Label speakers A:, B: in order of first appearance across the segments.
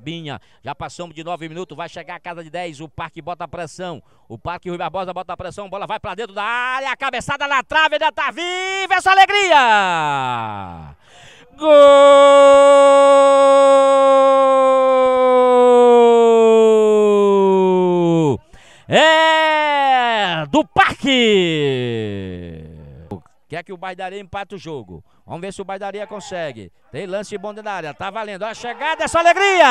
A: Binha. Já passamos de 9 minutos, vai chegar a casa de 10. O Parque bota pressão. O Parque Rui Barbosa bota pressão. Bola vai para dentro da área. A cabeçada na trave, ainda tá viva essa
B: alegria! Gol! É do Parque!
A: Quer é que o Baidaria empate o jogo. Vamos ver se o Baidaria consegue. Tem lance bom dentro da área. Tá valendo. Ó, a chegada, essa alegria!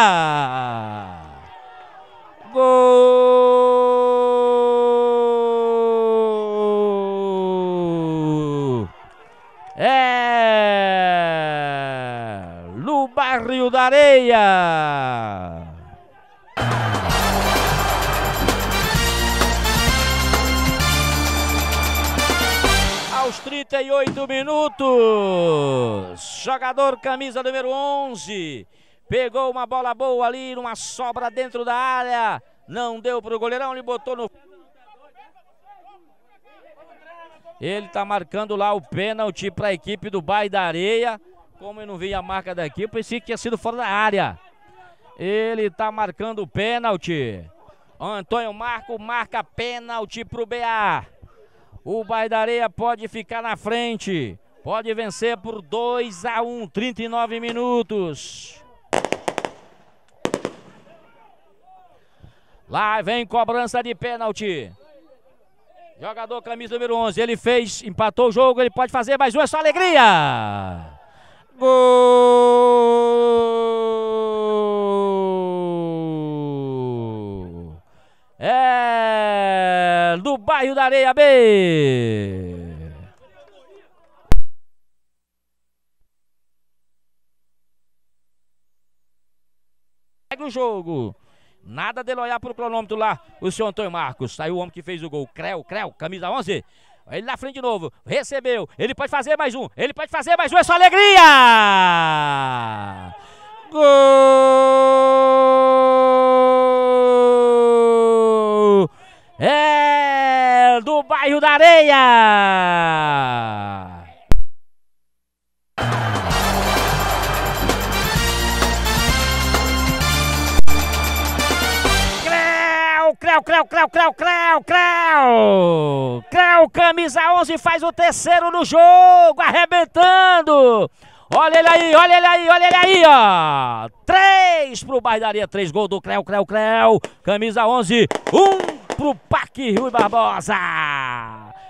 B: Gol! É! No Barrio da Areia!
A: 48 minutos. Jogador camisa número 11. Pegou uma bola boa ali, numa sobra dentro da área. Não deu para o goleirão, ele botou no. Ele está marcando lá o pênalti para a equipe do Bai da Areia. Como eu não vi a marca daqui, eu pensei que tinha sido fora da área. Ele está marcando o pênalti. Antônio Marco marca pênalti para o BA. O da Areia pode ficar na frente. Pode vencer por 2 a 1, 39 minutos. Lá vem cobrança de pênalti. Jogador camisa número 11, ele fez, empatou o jogo, ele pode fazer mais uma, é só alegria. Gol!
B: É
A: Bairro da Areia B. Segue o jogo. Nada de olhar pro cronômetro lá, o senhor Antônio Marcos. Saiu o homem que fez o gol. Creu, Creu, camisa 11. Ele na frente de novo. Recebeu. Ele pode fazer mais um. Ele pode fazer mais um. É só alegria! Gol!
B: Caio da Areia.
A: Creu, Creu, Creu, Creu, Creu, Creu! Creu, camisa 11, faz o terceiro no jogo, arrebentando! Olha ele aí, olha ele aí, olha ele aí, ó! Três pro Areia, três gol do Creu, Creu, Creu! Camisa 11, um! pro Pac Rui Barbosa.